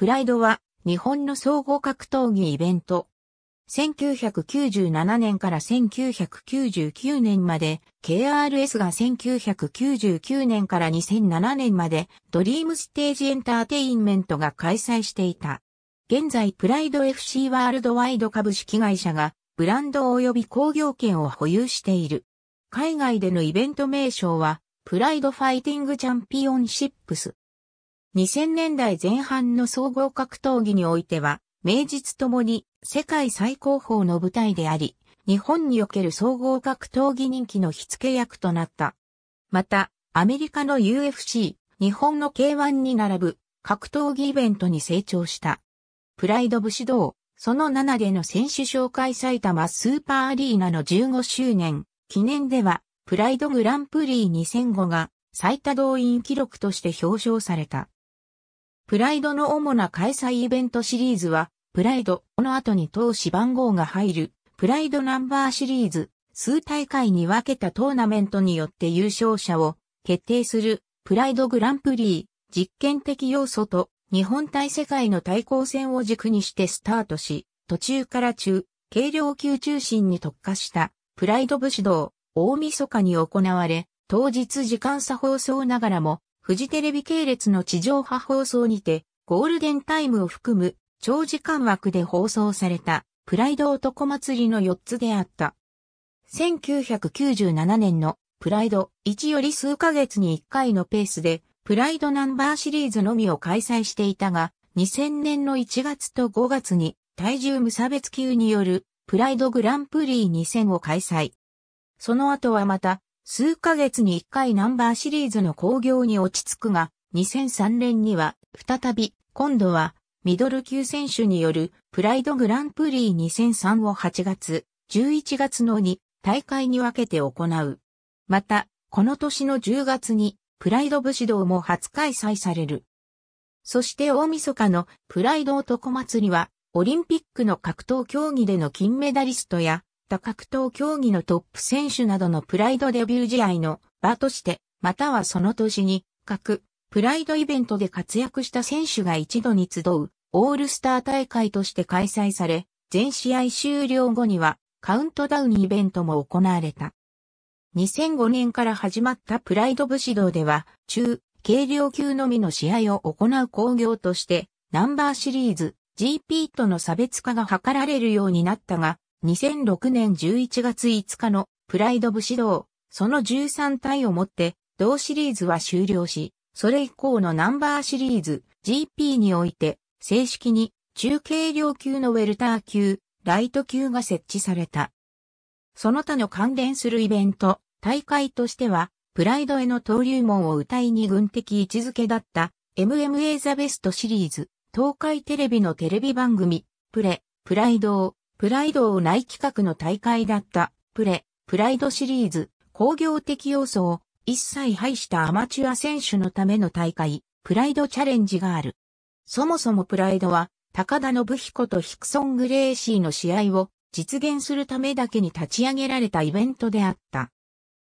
プライドは日本の総合格闘技イベント。1997年から1999年まで、KRS が1999年から2007年まで、ドリームステージエンターテインメントが開催していた。現在プライド FC ワールドワイド株式会社が、ブランド及び工業権を保有している。海外でのイベント名称は、プライドファイティングチャンピオンシップス。2000年代前半の総合格闘技においては、名実ともに世界最高峰の舞台であり、日本における総合格闘技人気の火付け役となった。また、アメリカの UFC、日本の K1 に並ぶ格闘技イベントに成長した。プライド武士道、その7での選手紹介埼玉スーパーアリーナの15周年記念では、プライドグランプリ2005が最多動員記録として表彰された。プライドの主な開催イベントシリーズは、プライドの後に投資番号が入る、プライドナンバーシリーズ、数大会に分けたトーナメントによって優勝者を決定する、プライドグランプリー、実験的要素と、日本対世界の対抗戦を軸にしてスタートし、途中から中、軽量級中心に特化した、プライド武士道、大晦日に行われ、当日時間差放送ながらも、フジテレビ系列の地上波放送にて、ゴールデンタイムを含む長時間枠で放送された、プライド男祭りの4つであった。1997年のプライド1より数ヶ月に1回のペースで、プライドナンバーシリーズのみを開催していたが、2000年の1月と5月に体重無差別級によるプライドグランプリ2000を開催。その後はまた数ヶ月に1回ナンバーシリーズの興行に落ち着くが、2003年には、再び、今度は、ミドル級選手による、プライドグランプリ2003を8月、11月の2大会に分けて行う。また、この年の10月に、プライド武士道も初開催される。そして大晦日のプライド男祭りは、オリンピックの格闘競技での金メダリストや、った格闘競技のトップ選手などのプライドデビュー試合の場として、またはその年に、各プライドイベントで活躍した選手が一度に集うオールスター大会として開催され、全試合終了後にはカウントダウンイベントも行われた。2005年から始まったプライド武士道では、中、軽量級のみの試合を行う工業として、ナンバーシリーズ、GP との差別化が図られるようになったが、2006年11月5日のプライド武士道、その13体をもって、同シリーズは終了し、それ以降のナンバーシリーズ GP において、正式に中軽量級のウェルター級、ライト級が設置された。その他の関連するイベント、大会としては、プライドへの登竜門を歌いに軍的位置づけだった MMA ザベストシリーズ、東海テレビのテレビ番組、プレ、プライドをプライドを内企画の大会だったプレ、プライドシリーズ、工業的要素を一切排したアマチュア選手のための大会、プライドチャレンジがある。そもそもプライドは、高田信彦とヒクソン・グレーシーの試合を実現するためだけに立ち上げられたイベントであった。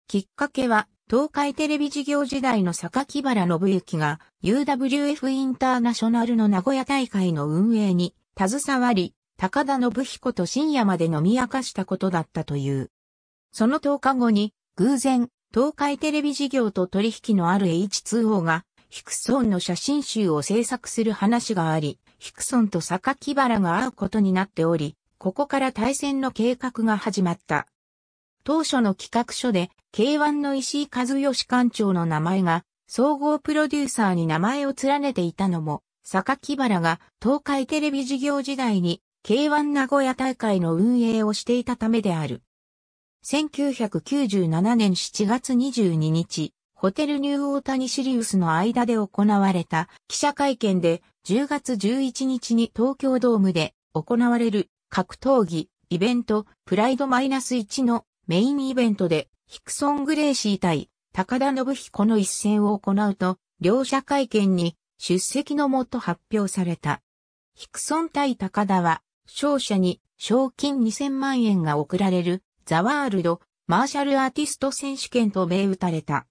きっかけは、東海テレビ事業時代の榊原信之が UWF インターナショナルの名古屋大会の運営に携わり、高田信彦と深夜まで飲み明かしたことだったという。その10日後に、偶然、東海テレビ事業と取引のある H2O が、ヒクソンの写真集を制作する話があり、ヒクソンと木原が会うことになっており、ここから対戦の計画が始まった。当初の企画書で、K1 の石井和義館長の名前が、総合プロデューサーに名前を連ねていたのも、木原が東海テレビ事業時代に K1 名古屋大会の運営をしていたためである。1997年7月22日、ホテルニューオータニシリウスの間で行われた記者会見で10月11日に東京ドームで行われる格闘技イベントプライドマイナス1のメインイベントでヒクソン・グレーシー対高田信彦の一戦を行うと両者会見に出席のもと発表された。ヒクソン対高田は勝者に賞金2000万円が贈られるザワールドマーシャルアーティスト選手権と銘打たれた。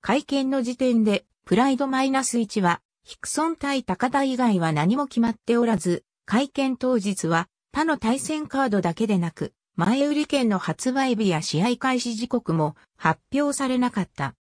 会見の時点でプライドマイナス1はヒクソン対高田以外は何も決まっておらず、会見当日は他の対戦カードだけでなく、前売り券の発売日や試合開始時刻も発表されなかった。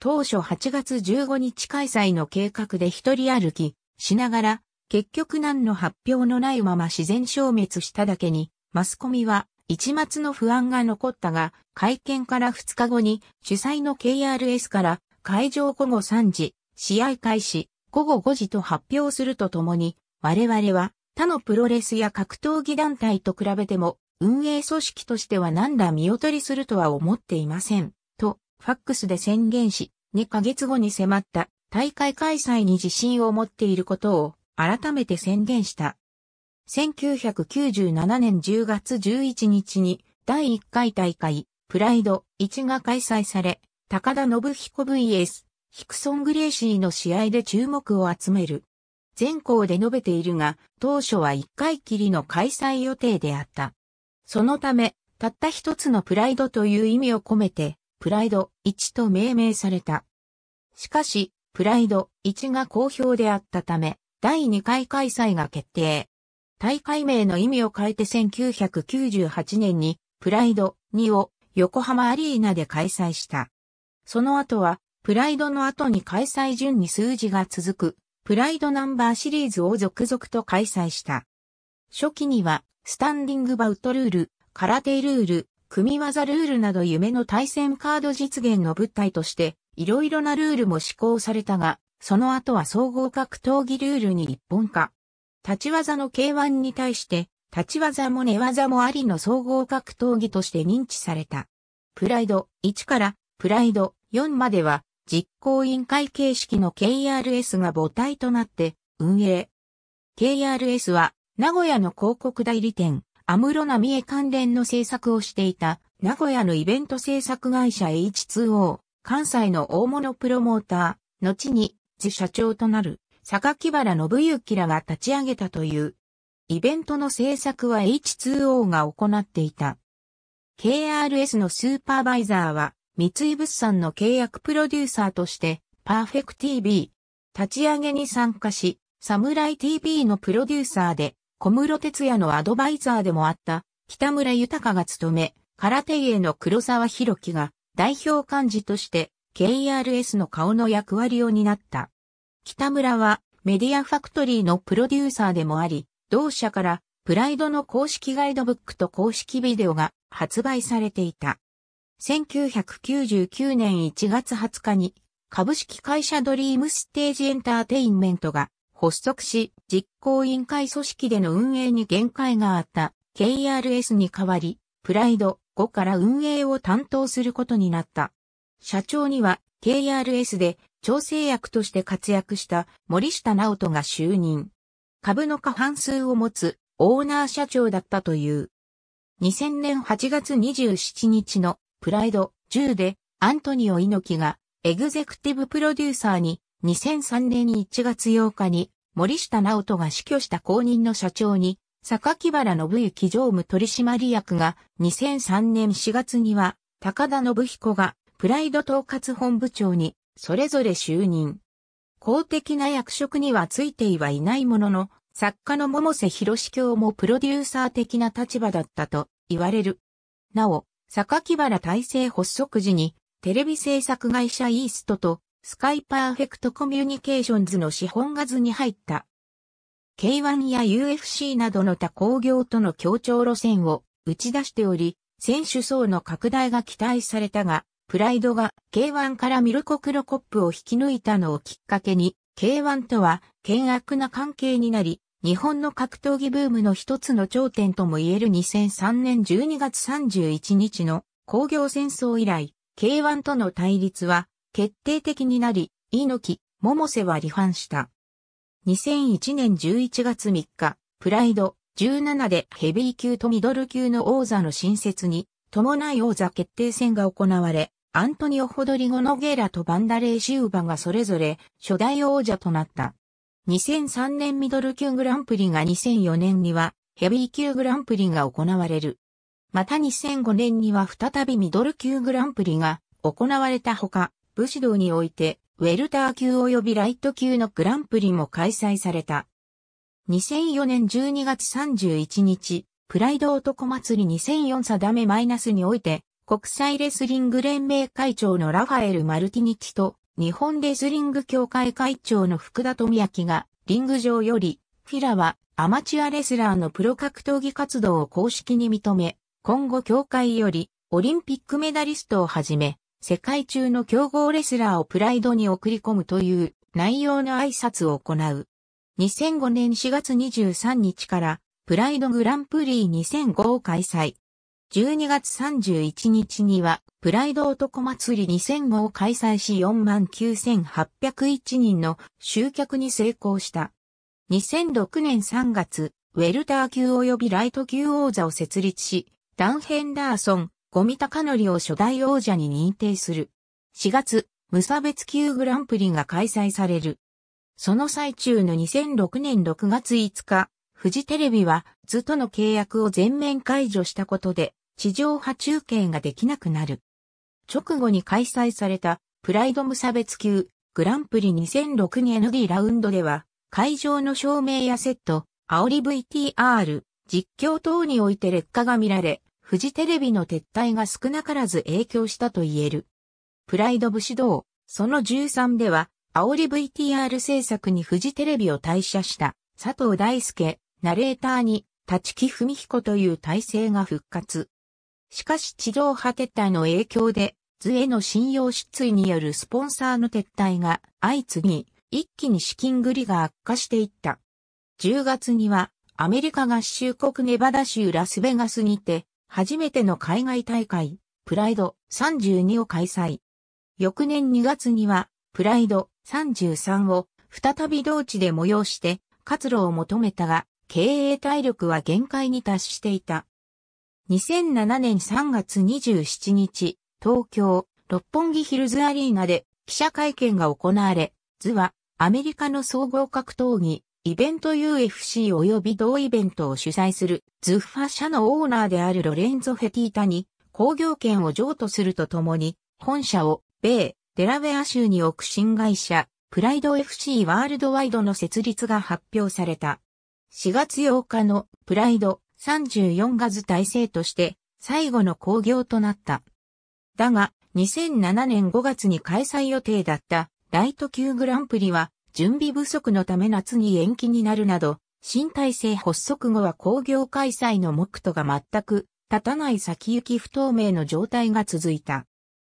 当初8月15日開催の計画で一人歩きしながら結局何の発表のないまま自然消滅しただけに、マスコミは一末の不安が残ったが、会見から2日後に主催の KRS から会場午後3時、試合開始午後5時と発表するとともに、我々は他のプロレスや格闘技団体と比べても運営組織としては何ら見劣りするとは思っていません。と、ファックスで宣言し、2ヶ月後に迫った大会開催に自信を持っていることを改めて宣言した。1997年10月11日に第1回大会プライド1が開催され、高田信彦 VS ヒクソン・グレーシーの試合で注目を集める。全校で述べているが、当初は1回きりの開催予定であった。そのため、たった一つのプライドという意味を込めて、プライド1と命名された。しかし、プライド1が好評であったため、第2回開催が決定。大会名の意味を変えて1998年にプライド2を横浜アリーナで開催した。その後はプライドの後に開催順に数字が続くプライドナンバーシリーズを続々と開催した。初期にはスタンディングバウトルール、空手ルール、組技ルールなど夢の対戦カード実現の物体として色々なルールも施行されたが、その後は総合格闘技ルールに一本化。立ち技の K1 に対して、立ち技も寝技もありの総合格闘技として認知された。プライド1からプライド4までは実行委員会形式の KRS が母体となって運営。KRS は名古屋の広告代理店、アムロナミエ関連の制作をしていた名古屋のイベント制作会社 H2O、関西の大物プロモーター、後に次社長となる、榊原信之らが立ち上げたという。イベントの制作は H2O が行っていた。KRS のスーパーバイザーは、三井物産の契約プロデューサーとして、パーフェク TV、立ち上げに参加し、サムライ TV のプロデューサーで、小室哲也のアドバイザーでもあった、北村豊が務め、空手芸の黒沢博樹が代表幹事として KRS の顔の役割を担った。北村はメディアファクトリーのプロデューサーでもあり、同社からプライドの公式ガイドブックと公式ビデオが発売されていた。1999年1月20日に株式会社ドリームステージエンターテインメントが発足し、実行委員会組織での運営に限界があった KRS に代わり、プライド5から運営を担当することになった。社長には KRS で調整役として活躍した森下直人が就任。株の過半数を持つオーナー社長だったという。2000年8月27日のプライド10でアントニオ猪木がエグゼクティブプロデューサーに2003年1月8日に森下直人が死去した後任の社長に榊原信之常務取締役が2003年4月には高田信彦がプライド統括本部長に、それぞれ就任。公的な役職にはついてはいないものの、作家の百瀬博士教もプロデューサー的な立場だったと言われる。なお、榊原体制発足時に、テレビ制作会社イーストと、スカイパーフェクトコミュニケーションズの資本が図に入った。K1 や UFC などの他工業との協調路線を打ち出しており、選手層の拡大が期待されたが、プライドが K1 からミルコ・クロコップを引き抜いたのをきっかけに、K1 とは険悪な関係になり、日本の格闘技ブームの一つの頂点とも言える2003年12月31日の工業戦争以来、K1 との対立は決定的になり、猪木、百瀬は離反した。2001年11月3日、プライド17でヘビー級とミドル級の王座の新設に伴い王座決定戦が行われ、アントニオ・ホドリゴ・ノゲーラとバンダレー・シウバがそれぞれ初代王者となった。2003年ミドル級グランプリが2004年にはヘビー級グランプリが行われる。また2005年には再びミドル級グランプリが行われたほか、武士道においてウェルター級及びライト級のグランプリも開催された。2004年12月31日、プライド男祭り2004定めマイナスにおいて、国際レスリング連盟会長のラファエル・マルティニチと、日本レスリング協会会長の福田富明が、リング上より、フィラはアマチュアレスラーのプロ格闘技活動を公式に認め、今後協会より、オリンピックメダリストをはじめ、世界中の強豪レスラーをプライドに送り込むという内容の挨拶を行う。2005年4月23日から、プライドグランプリ2005を開催。12月31日には、プライド男祭り2005を開催し49,801人の集客に成功した。2006年3月、ウェルター級及びライト級王座を設立し、ダン・ヘンダーソン、ゴミタカノリを初代王者に認定する。4月、無差別級グランプリが開催される。その最中の2006年6月5日、フジテレビは、図との契約を全面解除したことで、地上波中継ができなくなる。直後に開催されたプライド無差別級グランプリ 2006ND ラウンドでは会場の照明やセット、煽り VTR、実況等において劣化が見られ、フジテレビの撤退が少なからず影響したと言える。プライド武士道、その13では、煽り VTR 制作にフジテレビを退社した佐藤大輔、ナレーターに立木文彦という体制が復活。しかし地上波撤退の影響で、図への信用失墜によるスポンサーの撤退が相次ぎ、一気に資金繰りが悪化していった。10月には、アメリカ合衆国ネバダ州ラスベガスにて、初めての海外大会、プライド32を開催。翌年2月には、プライド33を再び同地で催して、活路を求めたが、経営体力は限界に達していた。2007年3月27日、東京、六本木ヒルズアリーナで記者会見が行われ、図はアメリカの総合格闘技、イベント UFC 及び同イベントを主催するズッファ社のオーナーであるロレンゾ・フェティータに工業権を譲渡するとともに、本社を米、デラウェア州に置く新会社、プライド FC ワールドワイドの設立が発表された。4月8日のプライド34ガズ体制として最後の興行となった。だが、2007年5月に開催予定だったライト級グランプリは準備不足のため夏に延期になるなど、新体制発足後は工業開催の目途が全く立たない先行き不透明の状態が続いた。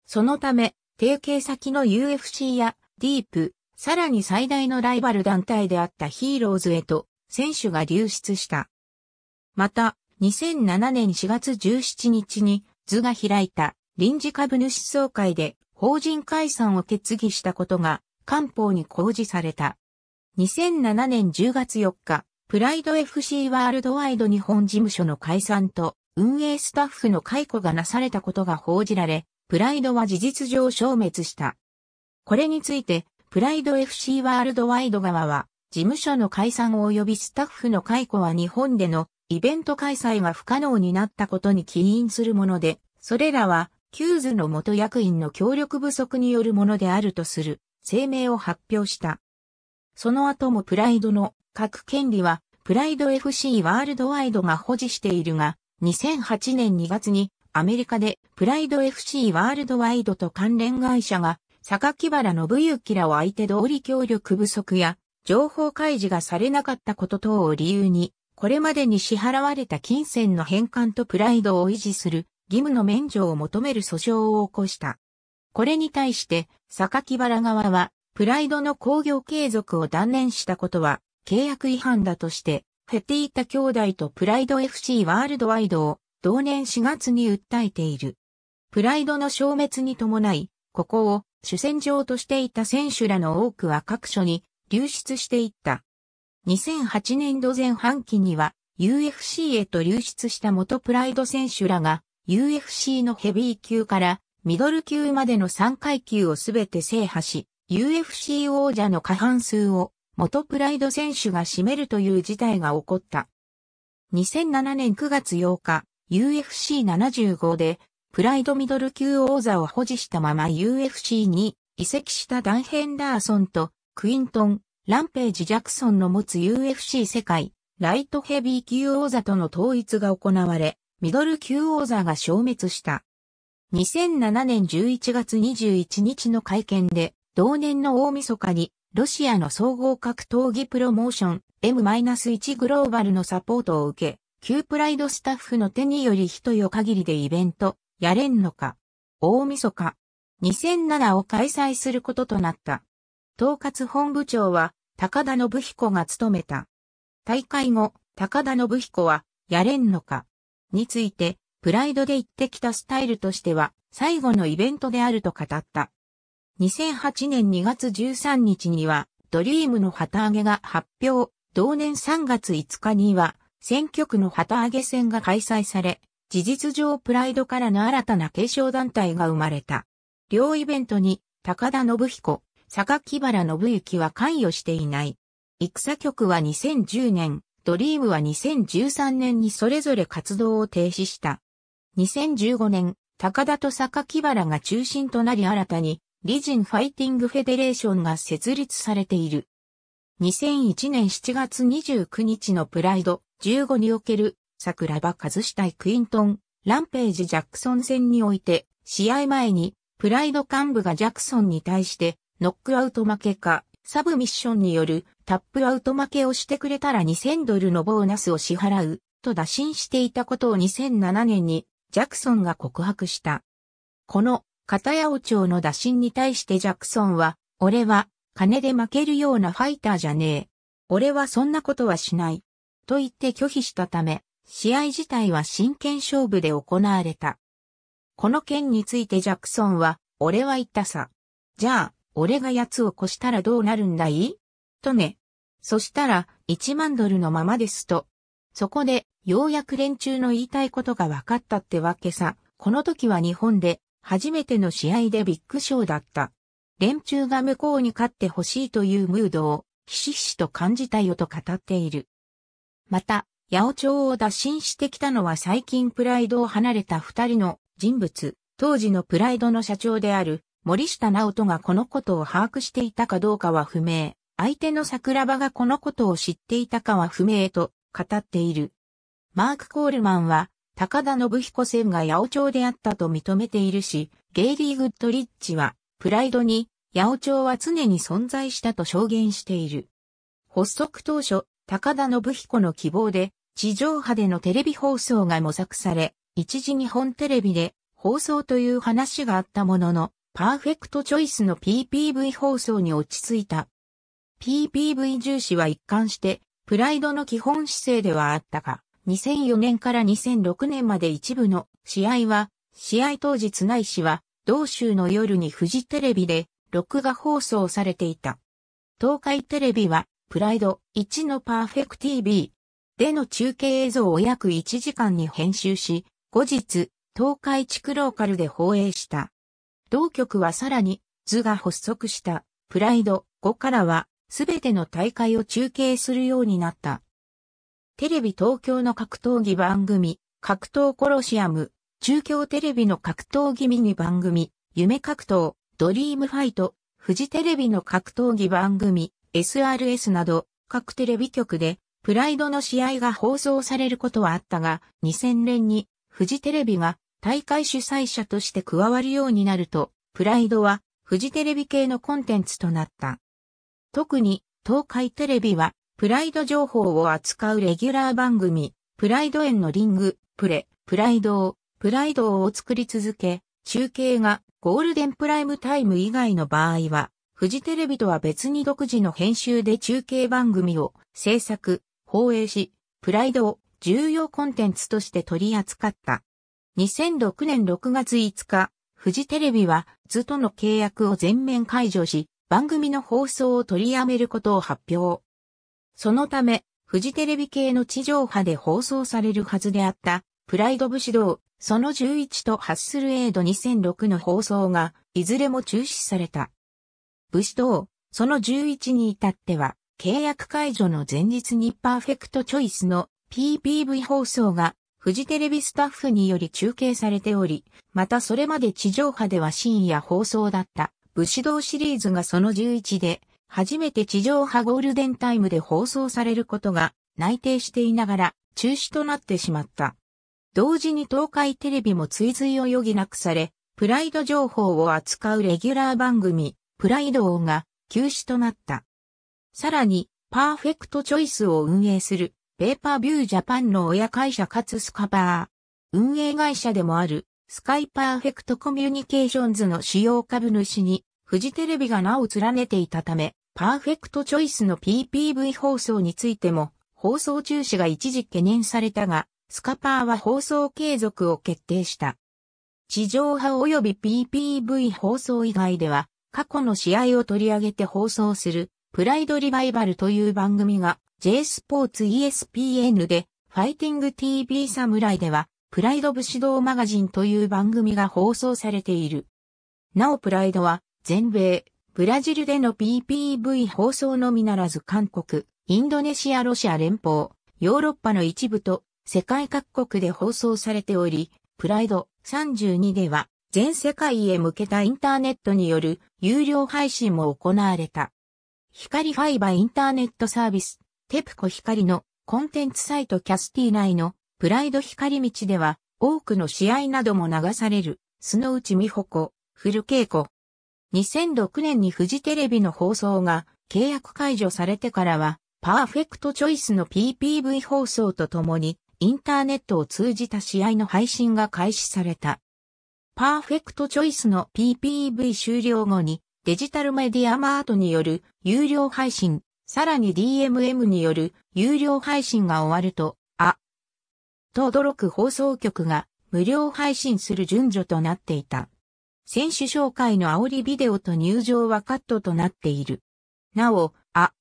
そのため、提携先の UFC やディープ、さらに最大のライバル団体であったヒーローズへと選手が流出した。また、2007年4月17日に、図が開いた臨時株主総会で法人解散を決議したことが、官報に公示された。2007年10月4日、プライド FC ワールドワイド日本事務所の解散と運営スタッフの解雇がなされたことが報じられ、プライドは事実上消滅した。これについて、プライド FC ワールドワイド側は、事務所の解散及びスタッフの解雇は日本でのイベント開催が不可能になったことに起因するもので、それらは、キューズの元役員の協力不足によるものであるとする声明を発表した。その後もプライドの各権利はプライド FC ワールドワイドが保持しているが、2008年2月にアメリカでプライド FC ワールドワイドと関連会社が坂木原信之らを相手通り協力不足や情報開示がされなかったこと等を理由にこれまでに支払われた金銭の返還とプライドを維持する義務の免除を求める訴訟を起こした。これに対して、榊原側は、プライドの工業継続を断念したことは、契約違反だとして、フェティータ兄弟とプライド FC ワールドワイドを同年4月に訴えている。プライドの消滅に伴い、ここを主戦場としていた選手らの多くは各所に流出していった。2008年度前半期には UFC へと流出した元プライド選手らが UFC のヘビー級からミドル級までの3階級をすべて制覇し、UFC 王者の過半数を元プライド選手が占めるという事態が起こった。2007年9月8日、UFC75 でプライドミドル級王座を保持したまま UFC に移籍したダンヘンダーソンとクイントンランページ・ジャクソンの持つ UFC 世界、ライトヘビー級王座との統一が行われ、ミドル級王座が消滅した。2007年11月21日の会見で、同年の大晦日に、ロシアの総合格闘技プロモーション M-1 グローバルのサポートを受け、旧プライドスタッフの手により人よ限りでイベント、やれんのか、大晦日、2007を開催することとなった。統括本部長は高田信彦が務めた。大会後、高田信彦は、やれんのか、について、プライドで言ってきたスタイルとしては、最後のイベントであると語った。2008年2月13日には、ドリームの旗揚げが発表、同年3月5日には、選挙区の旗揚げ戦が開催され、事実上プライドからの新たな継承団体が生まれた。両イベントに、高田信彦、坂木原信之は関与していない。戦局は2010年、ドリームは2013年にそれぞれ活動を停止した。2015年、高田と坂木原が中心となり新たに、リジンファイティングフェデレーションが設立されている。2001年7月29日のプライド15における桜庭和死クイントン、ランページ・ジャクソン戦において、試合前にプライド幹部がジャクソンに対してノックアウト負けか、サブミッションによるタップアウト負けをしてくれたら2000ドルのボーナスを支払う、と打診していたことを2007年にジャクソンが告白した。この、片八百長の打診に対してジャクソンは、俺は、金で負けるようなファイターじゃねえ。俺はそんなことはしない。と言って拒否したため、試合自体は真剣勝負で行われた。この件についてジャクソンは、俺は言ったさ。じゃあ、俺が奴を越したらどうなるんだいとね。そしたら、1万ドルのままですと。そこで、ようやく連中の言いたいことが分かったってわけさ。この時は日本で、初めての試合でビッグショーだった。連中が向こうに勝ってほしいというムードを、ひしひしと感じたよと語っている。また、八百長を打診してきたのは最近プライドを離れた二人の人物、当時のプライドの社長である森下直人がこのことを把握していたかどうかは不明、相手の桜庭がこのことを知っていたかは不明と語っている。マーク・コールマンは、高田信彦戦が八百長であったと認めているし、ゲイリー・グッドリッチは、プライドに、八百長は常に存在したと証言している。発足当初、高田信彦の希望で、地上波でのテレビ放送が模索され、一時日本テレビで放送という話があったものの、パーフェクトチョイスの PPV 放送に落ち着いた。PPV 重視は一貫して、プライドの基本姿勢ではあったが、2004年から2006年まで一部の試合は、試合当日ないしは、同州の夜にフジテレビで、録画放送されていた。東海テレビは、プライド1のパーフェクト TV での中継映像を約1時間に編集し、後日、東海地区ローカルで放映した。同局はさらに、図が発足した、プライド5からは、すべての大会を中継するようになった。テレビ東京の格闘技番組、格闘コロシアム、中京テレビの格闘技ミニ番組、夢格闘、ドリームファイト、フジテレビの格闘技番組、SRS など、各テレビ局で、プライドの試合が放送されることはあったが、2000年に、フジテレビが大会主催者として加わるようになると、プライドはフジテレビ系のコンテンツとなった。特に東海テレビはプライド情報を扱うレギュラー番組、プライド園のリング、プレ、プライドを、プライドを作り続け、中継がゴールデンプライムタイム以外の場合は、フジテレビとは別に独自の編集で中継番組を制作、放映し、プライドを重要コンテンツとして取り扱った。2006年6月5日、フジテレビは図との契約を全面解除し、番組の放送を取りやめることを発表。そのため、フジテレビ系の地上波で放送されるはずであった、プライド武士道、その11とハッスルエイド2006の放送が、いずれも中止された。武士道、その11に至っては、契約解除の前日にパーフェクトチョイスの PPV 放送がフジテレビスタッフにより中継されており、またそれまで地上波では深夜放送だった武士道シリーズがその11で、初めて地上波ゴールデンタイムで放送されることが内定していながら中止となってしまった。同時に東海テレビも追随を余儀なくされ、プライド情報を扱うレギュラー番組、プライド王が休止となった。さらに、パーフェクトチョイスを運営するペーパービュージャパンの親会社かつスカパー、運営会社でもある、スカイパーフェクトコミュニケーションズの主要株主に、フジテレビが名を連ねていたため、パーフェクトチョイスの PPV 放送についても、放送中止が一時懸念されたが、スカパーは放送継続を決定した。地上波及び PPV 放送以外では、過去の試合を取り上げて放送する、プライドリバイバルという番組が J スポーツ ESPN で、ファイティング TV サムライでは、プライド武士道マガジンという番組が放送されている。なおプライドは、全米、ブラジルでの PPV 放送のみならず韓国、インドネシアロシア連邦、ヨーロッパの一部と、世界各国で放送されており、プライド32では、全世界へ向けたインターネットによる有料配信も行われた。光ファイバインターネットサービステプコ光のコンテンツサイトキャスティ内のプライド光道では多くの試合なども流される、スノウチミホコ、古稽古。2006年にフジテレビの放送が契約解除されてからは、パーフェクトチョイスの PPV 放送とともに、インターネットを通じた試合の配信が開始された。パーフェクトチョイスの PPV 終了後に、デジタルメディアマートによる有料配信、さらに DMM による有料配信が終わると、あ、と驚く放送局が無料配信する順序となっていた。選手紹介の煽りビデオと入場はカットとなっている。なお、あ、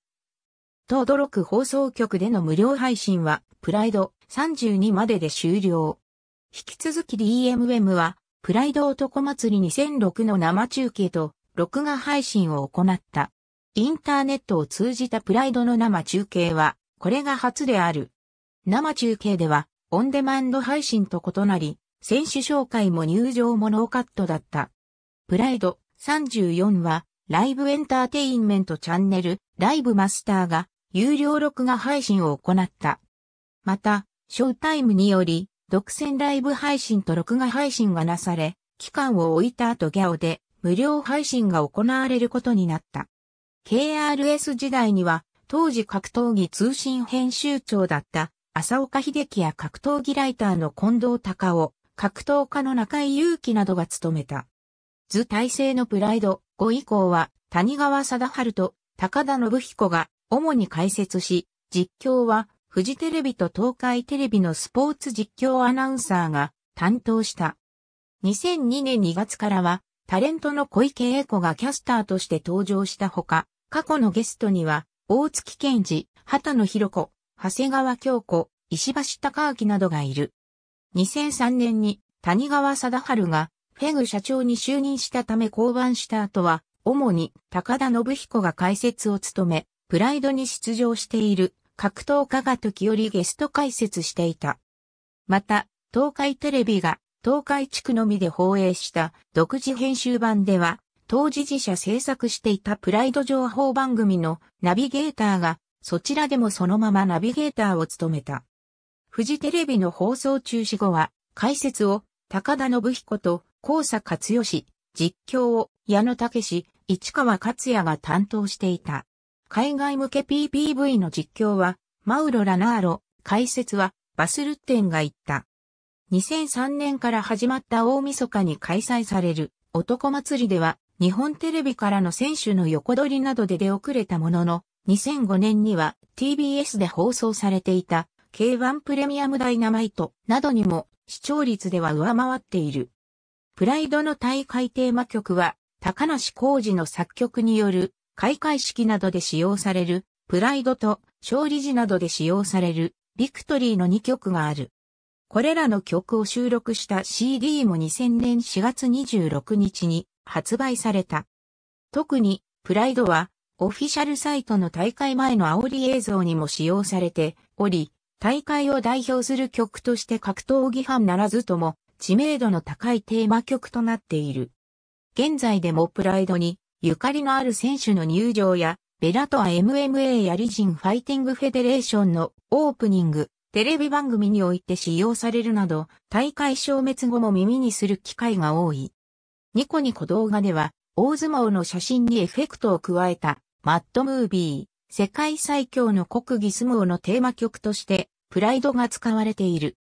と驚く放送局での無料配信は、プライド32までで終了。引き続き DMM は、プライド男祭り2006の生中継と、録画配信を行った。インターネットを通じたプライドの生中継は、これが初である。生中継では、オンデマンド配信と異なり、選手紹介も入場もノーカットだった。プライド34は、ライブエンターテインメントチャンネル、ライブマスターが、有料録画配信を行った。また、ショータイムにより、独占ライブ配信と録画配信がなされ、期間を置いた後ギャオで無料配信が行われることになった。KRS 時代には、当時格闘技通信編集長だった浅岡秀樹や格闘技ライターの近藤隆夫、格闘家の中井祐樹などが務めた。図体制のプライド5以降は谷川貞治と高田信彦が主に解説し、実況は富士テレビと東海テレビのスポーツ実況アナウンサーが担当した。2002年2月からはタレントの小池栄子がキャスターとして登場したほか、過去のゲストには、大月健二、畑野博子、長谷川京子、石橋貴明などがいる。2003年に谷川貞治がフェグ社長に就任したため降板した後は、主に高田信彦が解説を務め、プライドに出場している格闘家が時折ゲスト解説していた。また、東海テレビが東海地区のみで放映した独自編集版では、当時自社制作していたプライド情報番組のナビゲーターが、そちらでもそのままナビゲーターを務めた。フジテレビの放送中止後は、解説を高田信彦と高佐勝義、実況を矢野武史、市川克也が担当していた。海外向け PPV の実況は、マウロ・ラナーロ、解説は、バスルッテンが言った。2003年から始まった大晦日に開催される、男祭りでは、日本テレビからの選手の横取りなどで出遅れたものの、2005年には TBS で放送されていた K1 プレミアムダイナマイトなどにも視聴率では上回っている。プライドの大会テーマ曲は高梨浩二の作曲による開会式などで使用されるプライドと勝利時などで使用されるビクトリーの2曲がある。これらの曲を収録した CD も2000年4月26日に発売された。特に、プライドは、オフィシャルサイトの大会前の煽り映像にも使用されており、大会を代表する曲として格闘技ファンならずとも知名度の高いテーマ曲となっている。現在でもプライドにゆかりのある選手の入場やベラトア MMA やリジンファイティングフェデレーションのオープニング、テレビ番組において使用されるなど大会消滅後も耳にする機会が多い。ニコニコ動画では、大相撲の写真にエフェクトを加えた、マッドムービー、世界最強の国技相撲のテーマ曲として、プライドが使われている。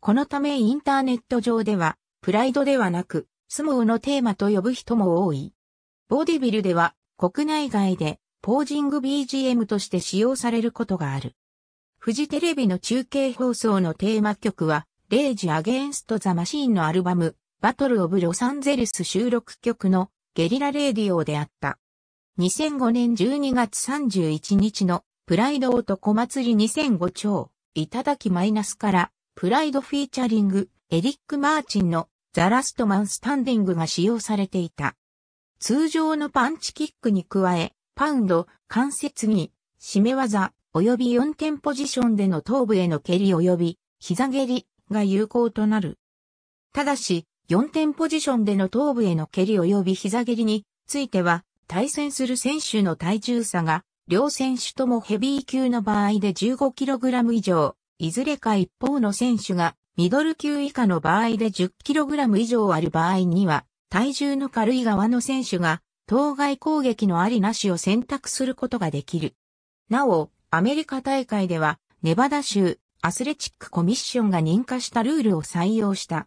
このためインターネット上では、プライドではなく、相撲のテーマと呼ぶ人も多い。ボディビルでは、国内外で、ポージング BGM として使用されることがある。フジテレビの中継放送のテーマ曲は、レイジ・アゲンスト・ザ・マシーンのアルバム、バトル・オブ・ロサンゼルス収録曲のゲリラ・レーディオであった。2005年12月31日のプライド男祭り2005超いただきマイナスからプライドフィーチャリングエリック・マーチンのザ・ラストマン・スタンディングが使用されていた。通常のパンチキックに加え、パウンド、関節に、締め技、及び4点ポジションでの頭部への蹴り及び、膝蹴りが有効となる。ただし、4点ポジションでの頭部への蹴り及び膝蹴りについては、対戦する選手の体重差が、両選手ともヘビー級の場合で 15kg 以上、いずれか一方の選手がミドル級以下の場合で 10kg 以上ある場合には、体重の軽い側の選手が、当該攻撃のありなしを選択することができる。なお、アメリカ大会では、ネバダ州、アスレチックコミッションが認可したルールを採用した。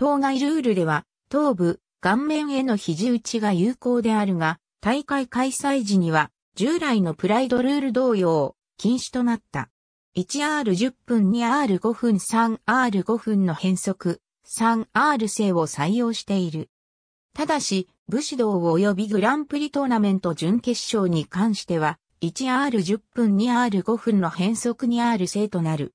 当該ルールでは、頭部、顔面への肘打ちが有効であるが、大会開催時には、従来のプライドルール同様、禁止となった。1R10 分 2R5 分 3R5 分の変則 3R 制を採用している。ただし、武士道及びグランプリトーナメント準決勝に関しては、1R10 分 2R5 分の変則 2R 制となる。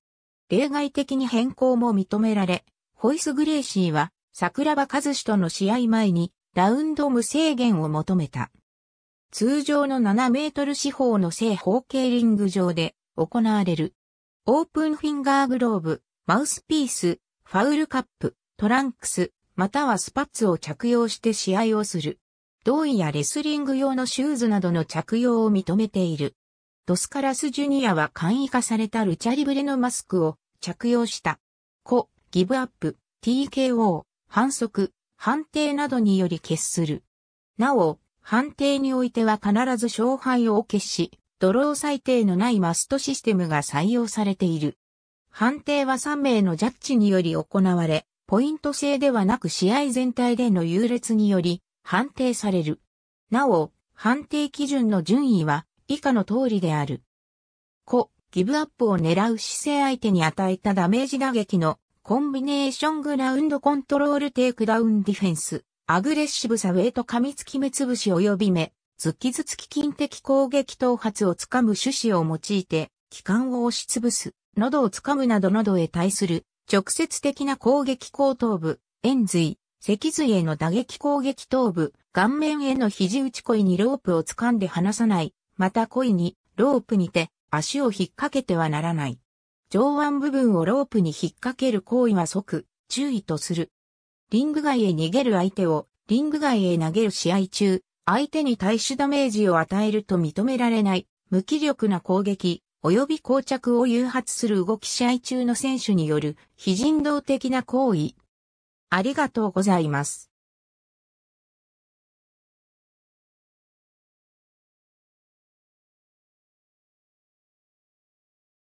例外的に変更も認められ、ホイス・グレーシーは、桜庭和志との試合前に、ラウンド無制限を求めた。通常の7メートル四方の正方形リング上で行われる。オープンフィンガーグローブ、マウスピース、ファウルカップ、トランクス、またはスパッツを着用して試合をする。同意やレスリング用のシューズなどの着用を認めている。ドスカラスジュニアは簡易化されたルチャリブレのマスクを着用した。ギブアップ、TKO、反則、判定などにより決する。なお、判定においては必ず勝敗を決し、ドロー最低のないマストシステムが採用されている。判定は3名のジャッジにより行われ、ポイント制ではなく試合全体での優劣により判定される。なお、判定基準の順位は以下の通りである。子、ギブアップを狙う姿勢相手に与えたダメージ打撃のコンビネーショングラウンドコントロールテイクダウンディフェンス、アグレッシブサウェイト噛みつき目つぶし及び目、突きずつキ筋的攻撃頭髪をつかむ種子を用いて、気管を押しつぶす、喉をつかむなど喉へ対する、直接的な攻撃後頭部、円髄、脊髄への打撃攻撃頭部、顔面への肘打ち恋にロープを掴んで離さない、また恋に、ロープにて、足を引っ掛けてはならない。上腕部分をロープに引っ掛ける行為は即、注意とする。リング外へ逃げる相手を、リング外へ投げる試合中、相手に対手ダメージを与えると認められない、無気力な攻撃、及び膠着を誘発する動き試合中の選手による、非人道的な行為。ありがとうございます。